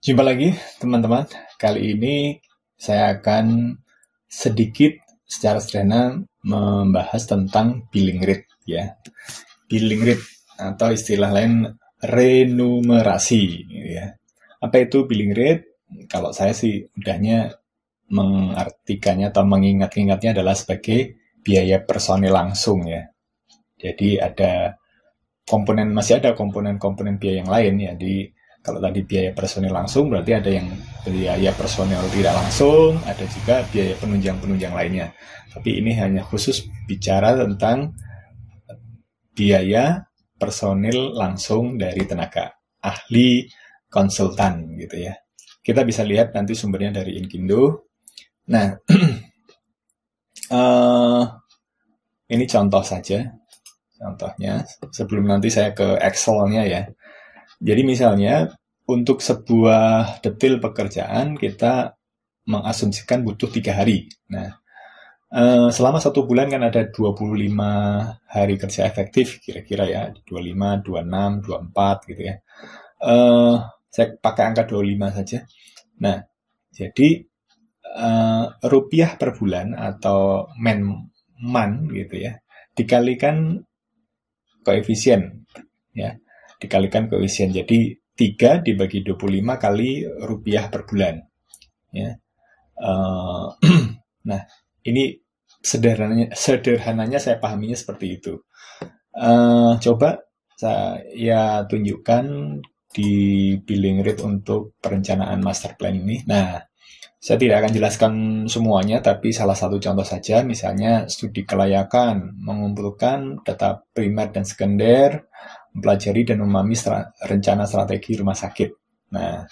Jumpa lagi teman-teman. Kali ini saya akan sedikit secara sederhana membahas tentang billing rate ya. Billing rate atau istilah lain renumerasi ya. Apa itu billing rate? Kalau saya sih mudahnya mengartikannya atau mengingat-ingatnya adalah sebagai biaya personil langsung ya. Jadi ada komponen masih ada komponen-komponen biaya yang lain ya di kalau tadi biaya personil langsung berarti ada yang biaya personil tidak langsung, ada juga biaya penunjang-penunjang lainnya. Tapi ini hanya khusus bicara tentang biaya personil langsung dari tenaga ahli konsultan gitu ya. Kita bisa lihat nanti sumbernya dari Inkindo. Nah, uh, ini contoh saja contohnya sebelum nanti saya ke Excel-nya ya jadi misalnya untuk sebuah detail pekerjaan kita mengasumsikan butuh tiga hari. Nah, eh, selama satu bulan kan ada 25 hari kerja efektif kira-kira ya 25, 26, 24 gitu ya eh, saya pakai angka 25 saja nah jadi eh, rupiah per bulan atau men man gitu ya dikalikan koefisien ya dikalikan koefisien. Jadi 3 dibagi 25 kali rupiah per bulan. Ya. Uh, nah, ini sederhananya, sederhananya saya pahaminya seperti itu. Uh, coba saya tunjukkan di billing rate untuk perencanaan master plan ini. Nah, saya tidak akan jelaskan semuanya, tapi salah satu contoh saja, misalnya studi kelayakan, mengumpulkan data primer dan sekunder, mempelajari dan memahami stra rencana strategi rumah sakit. Nah,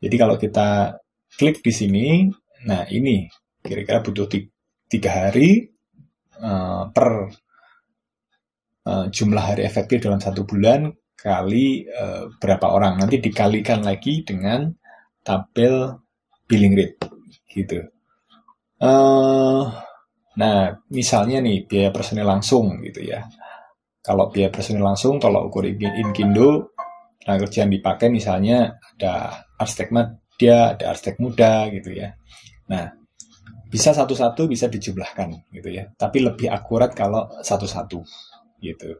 jadi kalau kita klik di sini, nah ini kira-kira butuh tiga hari uh, per uh, jumlah hari efektif dalam satu bulan kali uh, berapa orang. Nanti dikalikan lagi dengan tabel billing rate gitu. Uh, nah, misalnya nih biaya personil langsung gitu ya. Kalau biaya personil langsung, kalau ukur Inkindo, tenaga kerja yang dipakai misalnya ada arsitek media, ada arsitek muda gitu ya. Nah, bisa satu-satu bisa dijumlahkan gitu ya, tapi lebih akurat kalau satu-satu gitu.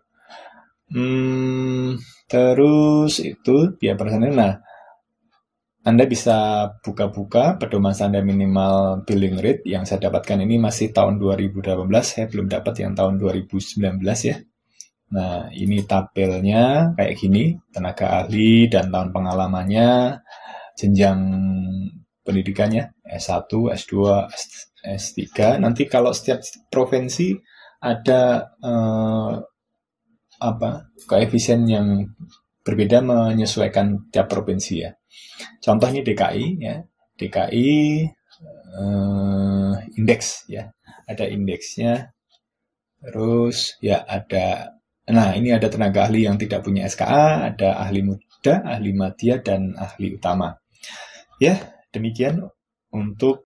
Hmm, terus itu biaya personil. Nah, anda bisa buka-buka pedoman standar minimal billing rate yang saya dapatkan ini masih tahun 2018, saya belum dapat yang tahun 2019 ya. Nah, ini tabelnya kayak gini, tenaga ahli dan tahun pengalamannya, jenjang pendidikannya, S1, S2, S3. Nanti kalau setiap provinsi ada eh, apa koefisien yang berbeda menyesuaikan tiap provinsi ya. Contohnya DKI ya. DKI eh, indeks ya. Ada indeksnya. Terus ya ada Nah, ini ada tenaga ahli yang tidak punya SKA, ada ahli muda, ahli madya, dan ahli utama. Ya, demikian untuk